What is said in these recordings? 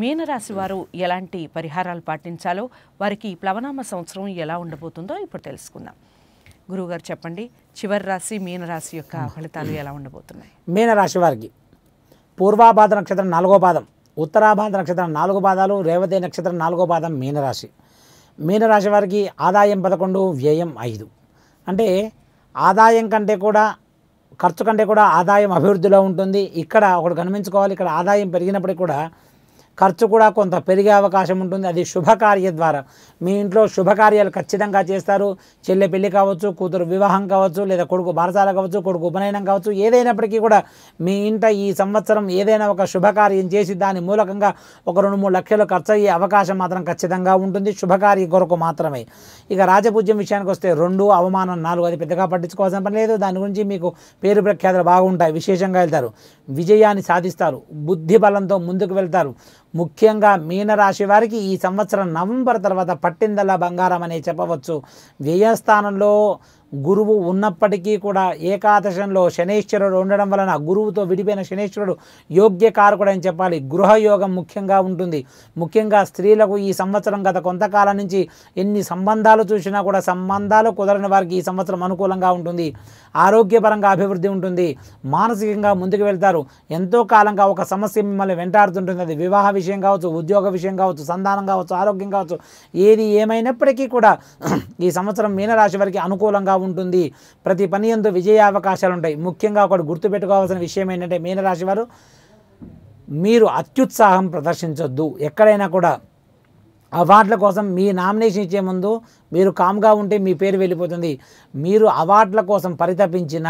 మీనరాశి వారు ఎలాంటి పరిహారాలు పాటించాలో వారికి ప్లవనామ సంవత్సరం ఎలా ఉండబోతుందో ఇప్పుడు తెలుసుకుందాం గురువుగారు చెప్పండి చివరి రాశి మీనరాశి యొక్క ఫలితాలు ఎలా ఉండబోతున్నాయి మీనరాశి వారికి పూర్వాబాధ నక్షత్రం నాలుగో పాదం ఉత్తరాబాధ నక్షత్రం నాలుగు పాదాలు రేవతి నక్షత్రం నాలుగో పాదం మీనరాశి మీనరాశి వారికి ఆదాయం పదకొండు వ్యయం ఐదు అంటే ఆదాయం కంటే కూడా ఖర్చు కంటే కూడా ఆదాయం అభివృద్ధిలో ఉంటుంది ఇక్కడ ఒకటి గమనించుకోవాలి ఇక్కడ ఆదాయం పెరిగినప్పటికీ కూడా ఖర్చు కూడా కొంత పెరిగే అవకాశం ఉంటుంది అది శుభకార్య ద్వారా మీ ఇంట్లో శుభకార్యాలు ఖచ్చితంగా చేస్తారు చెల్లె పెళ్లి కావచ్చు కూతురు వివాహం కావచ్చు లేదా కొడుకు బారసాల కావచ్చు కొడుకు ఉపనయనం కావచ్చు ఏదైనప్పటికీ కూడా మీ ఇంట ఈ సంవత్సరం ఏదైనా ఒక శుభకార్యం చేసి దాని మూలకంగా ఒక రెండు మూడు లక్షలు ఖర్చు అయ్యే అవకాశం మాత్రం ఖచ్చితంగా ఉంటుంది శుభకార్య కొరకు మాత్రమే ఇక రాజపూజ్యం విషయానికి వస్తే రెండు అవమానం నాలుగు అది పెద్దగా పట్టించుకోవాల్సిన పని లేదు దాని గురించి మీకు పేరు ప్రఖ్యాతలు బాగుంటాయి విశేషంగా వెళ్తారు విజయాన్ని సాధిస్తారు బుద్ధి బలంతో ముందుకు వెళ్తారు ముఖ్యంగా మీనరాశి వారికి ఈ సంవత్సరం నవంబర్ తర్వాత పట్టిందల బంగారం అనే చెప్పవచ్చు వ్యయస్థానంలో గురువు ఉన్నప్పటికీ కూడా ఏకాదశంలో శనేశ్వరుడు ఉండడం వలన గురువుతో విడిపోయిన శనేశ్వరుడు యోగ్య కారకుడు అని చెప్పాలి గృహయోగం ముఖ్యంగా ఉంటుంది ముఖ్యంగా స్త్రీలకు ఈ సంవత్సరం గత కొంతకాలం నుంచి ఎన్ని సంబంధాలు చూసినా కూడా సంబంధాలు కుదరని వారికి ఈ సంవత్సరం అనుకూలంగా ఉంటుంది ఆరోగ్యపరంగా అభివృద్ధి ఉంటుంది మానసికంగా ముందుకు వెళ్తారు ఎంతో కాలంగా ఒక సమస్య మిమ్మల్ని వెంటాడుతుంటుంది అది వివాహ విషయం కావచ్చు ఉద్యోగ విషయం కావచ్చు సంతానం కావచ్చు ఆరోగ్యం కావచ్చు ఏది ఏమైనప్పటికీ కూడా ఈ సంవత్సరం మీనరాశి వారికి అనుకూలంగా ఉంటుంది ప్రతి పని ఎందు విజయావకాశాలు ఉంటాయి ముఖ్యంగా ఒకటి గుర్తుపెట్టుకోవాల్సిన విషయం ఏంటంటే మీనరాశి వారు మీరు అత్యుత్సాహం ప్రదర్శించొద్దు ఎక్కడైనా కూడా అవార్డుల కోసం మీ నామినేషన్ ఇచ్చే ముందు మీరు కామ్గా ఉంటే మీ పేరు వెళ్ళిపోతుంది మీరు అవార్డుల కోసం పరితపించిన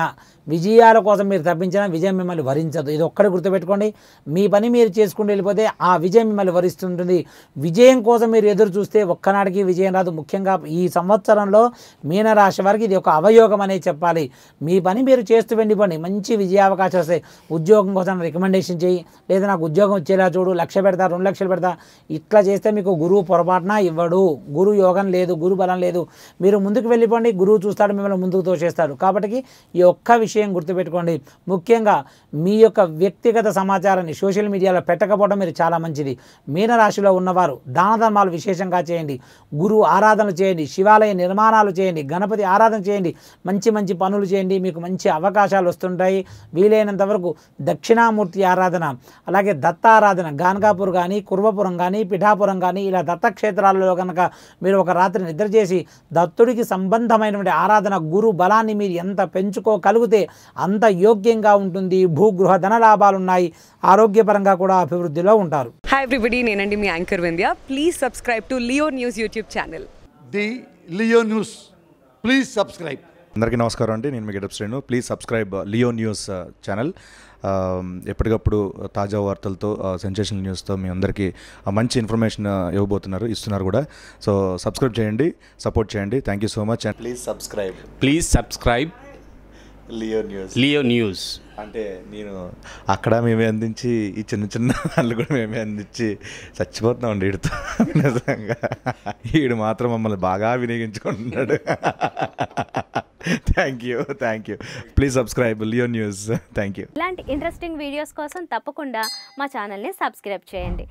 విజయాల కోసం మీరు తప్పించినా విజయం మిమ్మల్ని వరించదు ఇది ఒక్కటి గుర్తుపెట్టుకోండి మీ పని మీరు చేసుకుంటూ వెళ్ళిపోతే ఆ విజయం మిమ్మల్ని వరిస్తుంటుంది విజయం కోసం మీరు ఎదురు చూస్తే ఒక్కనాటికి విజయం రాదు ముఖ్యంగా ఈ సంవత్సరంలో మీనరాశి వారికి ఇది ఒక అవయోగం అనేది చెప్పాలి మీ పని మీరు చేస్తూ వెళ్ళిపోండి మంచి విజయావకాశం వస్తాయి ఉద్యోగం కోసం రికమెండేషన్ చేయి లేదా నాకు ఉద్యోగం వచ్చేలా చూడు లక్ష పెడతా రెండు లక్షలు పెడతా ఇట్లా చేస్తే మీకు గురువు పొరపాటున ఇవ్వడు గురువు యోగం లేదు గురు బలం లేదు మీరు ముందుకు వెళ్ళిపోండి గురువు చూస్తాడు మిమ్మల్ని ముందుకు తోచేస్తాడు కాబట్టి ఈ ఒక్క విషయం విషయం గుర్తుపెట్టుకోండి ముఖ్యంగా మీ యొక్క వ్యక్తిగత సమాచారాన్ని సోషల్ మీడియాలో పెట్టకపోవడం మీరు చాలా మంచిది మీనరాశిలో ఉన్నవారు దాన ధర్మాలు విశేషంగా చేయండి గురువు ఆరాధనలు చేయండి శివాలయ నిర్మాణాలు చేయండి గణపతి ఆరాధన చేయండి మంచి మంచి పనులు చేయండి మీకు మంచి అవకాశాలు వస్తుంటాయి వీలైనంత వరకు దక్షిణామూర్తి ఆరాధన అలాగే దత్త ఆరాధన గాన్గాపూర్ కానీ కుర్వపురం కానీ పిఠాపురం కానీ ఇలా దత్తక్షేత్రాలలో కనుక మీరు ఒక రాత్రి నిద్ర చేసి దత్తుడికి సంబంధమైనటువంటి ఆరాధన గురు బలాన్ని మీరు ఎంత పెంచుకోగలిగితే అంత యోగ్యంగా ఉంటుంది భూగృహ ధన లాభాలు ఉన్నాయి ఆరోగ్యపరంగా కూడా అభివృద్ధిలో ఉంటారు హాయ్ ఎవ్రీబడి నేనండి మీ anchor Vindhya please subscribe to Leo news YouTube channel the Leo news please subscribe అందరికీ నమస్కారం అండి నేను మీ గెడప్ Shrenu please subscribe Leo news channel ఎప్పటికప్పుడు తాజా వార్తలతో సెన్సేషన్ uh, న్యూస్తో మీ అందరికీ uh, మంచి ఇన్ఫర్మేషన్ uh, ఇవ్వబోతున్నారు ఇస్తున్నారు కూడా సో సబ్స్క్రైబ్ చేయండి సపోర్ట్ చేయండి thank you so much please subscribe please subscribe Leo news Leo news అంటే నేను అక్కడ మేమే అందించి ఈ చిన్న చిన్న వాళ్ళు కూడా మేమే అందించి చచ్చిపోతున్నామండి వీడితో నిజంగా వీడు మాత్రం మమ్మల్ని బాగా వినియోగించుకుంటున్నాడు thank you thank you please subscribe Leo news thank you ఇలాంటి ఇంట్రెస్టింగ్ వీడియోస్ కోసం తప్పకుండా మా ఛానల్ని సబ్స్క్రైబ్ చేయండి